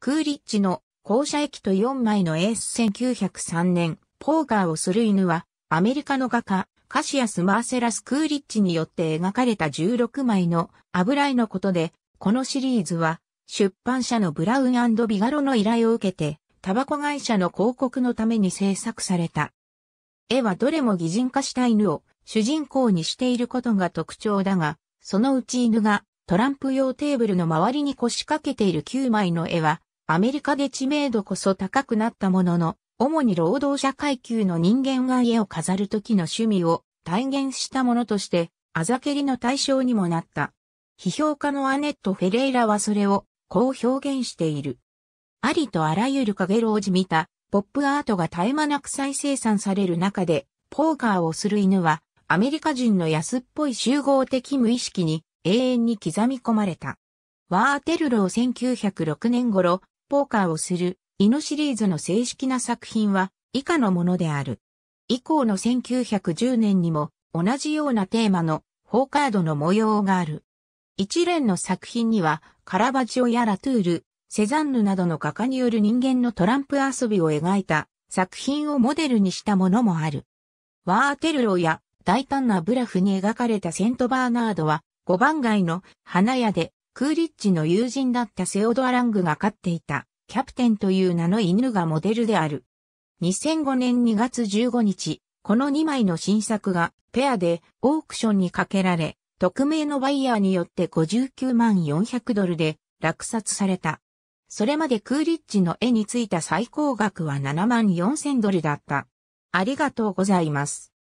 クーリッチの校舎駅と4枚のエース1903年、ポーカーをする犬は、アメリカの画家、カシアス・マーセラス・クーリッチによって描かれた16枚の油絵のことで、このシリーズは、出版社のブラウンビガロの依頼を受けて、タバコ会社の広告のために制作された。絵はどれも擬人化した犬を主人公にしていることが特徴だが、そのうち犬がトランプ用テーブルの周りに腰掛けている9枚の絵は、アメリカで知名度こそ高くなったものの、主に労働者階級の人間が家を飾る時の趣味を体現したものとして、あざけりの対象にもなった。批評家のアネット・フェレイラはそれをこう表現している。ありとあらゆる影老人見たポップアートが絶え間なく再生産される中で、ポーカーをする犬はアメリカ人の安っぽい集合的無意識に永遠に刻み込まれた。ワーテルロー1906年頃、ポーカーをする、イノシリーズの正式な作品は以下のものである。以降の1910年にも同じようなテーマのフォーカードの模様がある。一連の作品にはカラバジオやラトゥール、セザンヌなどの画家による人間のトランプ遊びを描いた作品をモデルにしたものもある。ワーテルロや大胆なブラフに描かれたセントバーナードは5番街の花屋でクーリッジの友人だったセオドア・ラングが飼っていた、キャプテンという名の犬がモデルである。2005年2月15日、この2枚の新作がペアでオークションにかけられ、匿名のバイヤーによって59万400ドルで落札された。それまでクーリッジの絵についた最高額は7万4000ドルだった。ありがとうございます。